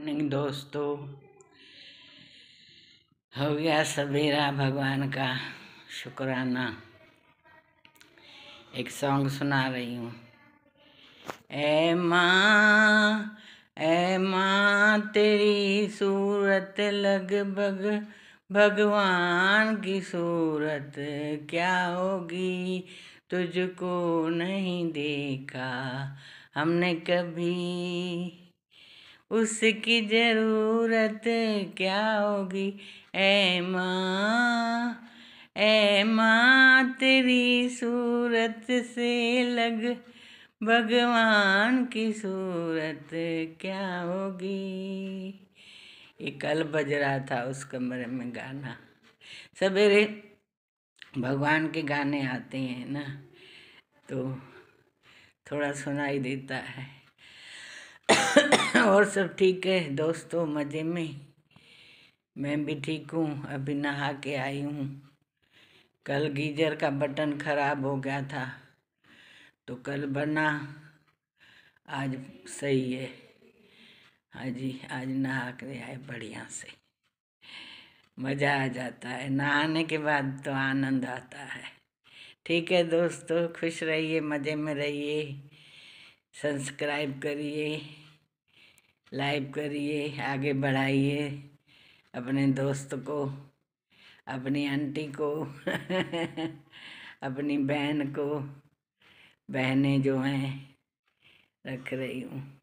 morning दोस्तों हो गया सवेरा भगवान का शुक्राना एक सॉन्ग सुना रही हूँ ए माँ ए माँ तेरी सूरत लगभग भगवान की सूरत क्या होगी तुझको नहीं देखा हमने कभी उसकी ज़रूरत क्या होगी ए माँ ए माँ तेरी सूरत से लग भगवान की सूरत क्या होगी ये कल बज रहा था उस कमरे में गाना सवेरे भगवान के गाने आते हैं ना तो थोड़ा सुनाई देता है और सब ठीक है दोस्तों मज़े में मैं भी ठीक हूँ अभी नहा के आई हूँ कल गीजर का बटन ख़राब हो गया था तो कल बना आज सही है हाँ जी आज नहा के आए बढ़िया से मज़ा आ जाता है नहाने के बाद तो आनंद आता है ठीक है दोस्तों खुश रहिए मज़े में रहिए सब्सक्राइब करिए लाइव करिए आगे बढ़ाइए अपने दोस्त को अपनी आंटी को अपनी बहन को बहनें जो हैं रख रही हूँ